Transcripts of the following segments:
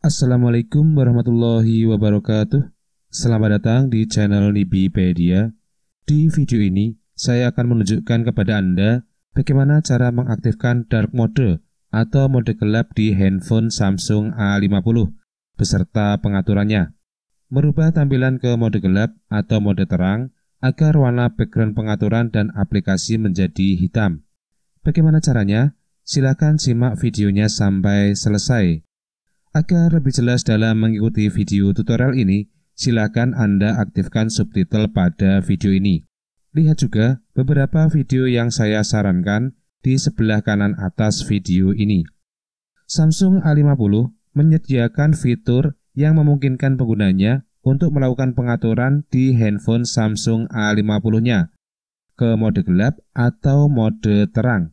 Assalamualaikum warahmatullahi wabarakatuh. Selamat datang di channel Nibipedia. Di video ini, saya akan menunjukkan kepada Anda bagaimana cara mengaktifkan dark mode atau mode gelap di handphone Samsung A50 beserta pengaturannya. Merubah tampilan ke mode gelap atau mode terang agar warna background pengaturan dan aplikasi menjadi hitam. Bagaimana caranya? Silakan simak videonya sampai selesai. Agar lebih jelas dalam mengikuti video tutorial ini, silakan Anda aktifkan subtitle pada video ini. Lihat juga beberapa video yang saya sarankan di sebelah kanan atas video ini. Samsung A50 menyediakan fitur yang memungkinkan penggunanya untuk melakukan pengaturan di handphone Samsung A50-nya ke mode gelap atau mode terang.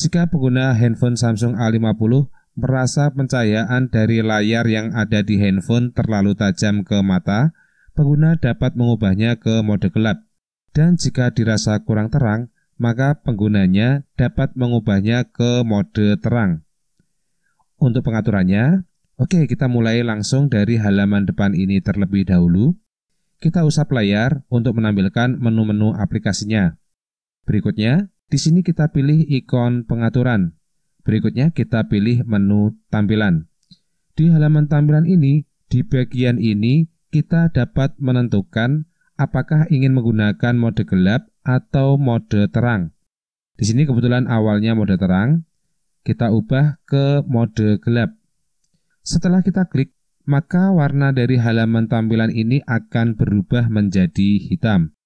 Jika pengguna handphone Samsung A50 merasa pencahayaan dari layar yang ada di handphone terlalu tajam ke mata, pengguna dapat mengubahnya ke mode gelap. Dan jika dirasa kurang terang, maka penggunanya dapat mengubahnya ke mode terang. Untuk pengaturannya, oke kita mulai langsung dari halaman depan ini terlebih dahulu. Kita usap layar untuk menampilkan menu-menu aplikasinya. Berikutnya, di sini kita pilih ikon pengaturan Berikutnya kita pilih menu tampilan. Di halaman tampilan ini, di bagian ini kita dapat menentukan apakah ingin menggunakan mode gelap atau mode terang. Di sini kebetulan awalnya mode terang, kita ubah ke mode gelap. Setelah kita klik, maka warna dari halaman tampilan ini akan berubah menjadi hitam.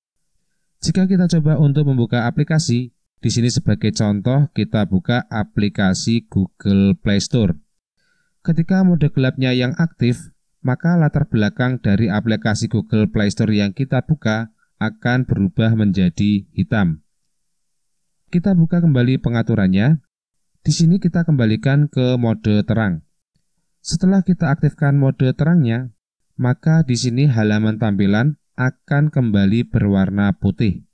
Jika kita coba untuk membuka aplikasi, di sini sebagai contoh kita buka aplikasi Google Play Store. Ketika mode gelapnya yang aktif, maka latar belakang dari aplikasi Google Play Store yang kita buka akan berubah menjadi hitam. Kita buka kembali pengaturannya. Di sini kita kembalikan ke mode terang. Setelah kita aktifkan mode terangnya, maka di sini halaman tampilan akan kembali berwarna putih.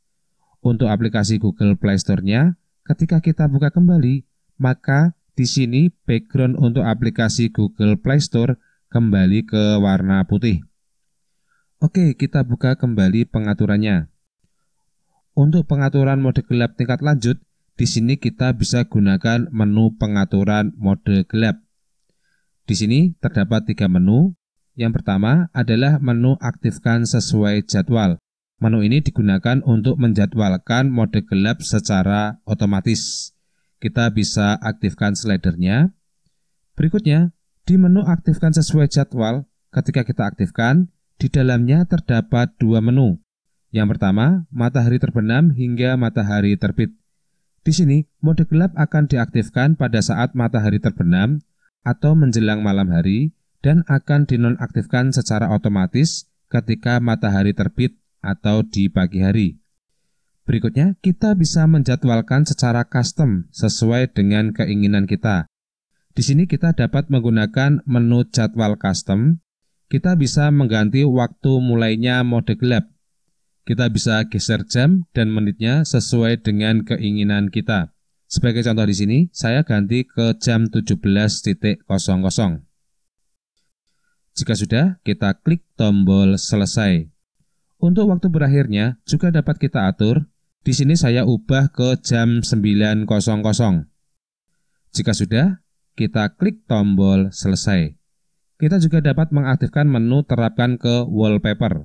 Untuk aplikasi Google Play Store-nya, ketika kita buka kembali, maka di sini background untuk aplikasi Google Play Store kembali ke warna putih. Oke, kita buka kembali pengaturannya. Untuk pengaturan mode gelap tingkat lanjut, di sini kita bisa gunakan menu pengaturan mode gelap. Di sini terdapat tiga menu. Yang pertama adalah menu aktifkan sesuai jadwal. Menu ini digunakan untuk menjadwalkan mode gelap secara otomatis. Kita bisa aktifkan slidernya. Berikutnya, di menu aktifkan sesuai jadwal, ketika kita aktifkan, di dalamnya terdapat dua menu. Yang pertama, matahari terbenam hingga matahari terbit. Di sini, mode gelap akan diaktifkan pada saat matahari terbenam atau menjelang malam hari dan akan dinonaktifkan secara otomatis ketika matahari terbit atau di pagi hari. Berikutnya, kita bisa menjadwalkan secara custom sesuai dengan keinginan kita. Di sini kita dapat menggunakan menu jadwal custom. Kita bisa mengganti waktu mulainya mode gelap. Kita bisa geser jam dan menitnya sesuai dengan keinginan kita. Sebagai contoh di sini, saya ganti ke jam 17.00. Jika sudah, kita klik tombol selesai. Untuk waktu berakhirnya juga dapat kita atur. Di sini saya ubah ke jam 9.00. Jika sudah, kita klik tombol selesai. Kita juga dapat mengaktifkan menu terapkan ke wallpaper.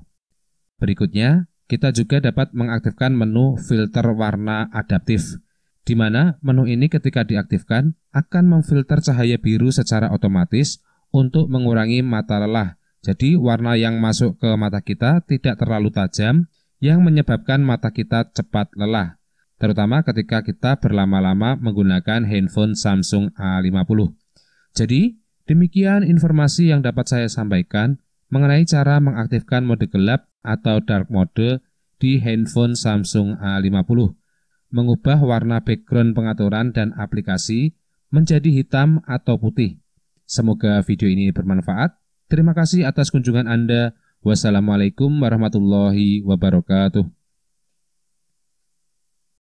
Berikutnya, kita juga dapat mengaktifkan menu filter warna adaptif, di mana menu ini ketika diaktifkan akan memfilter cahaya biru secara otomatis untuk mengurangi mata lelah jadi warna yang masuk ke mata kita tidak terlalu tajam yang menyebabkan mata kita cepat lelah, terutama ketika kita berlama-lama menggunakan handphone Samsung A50. Jadi, demikian informasi yang dapat saya sampaikan mengenai cara mengaktifkan mode gelap atau dark mode di handphone Samsung A50. Mengubah warna background pengaturan dan aplikasi menjadi hitam atau putih. Semoga video ini bermanfaat. Terima kasih atas kunjungan Anda. Wassalamualaikum warahmatullahi wabarakatuh.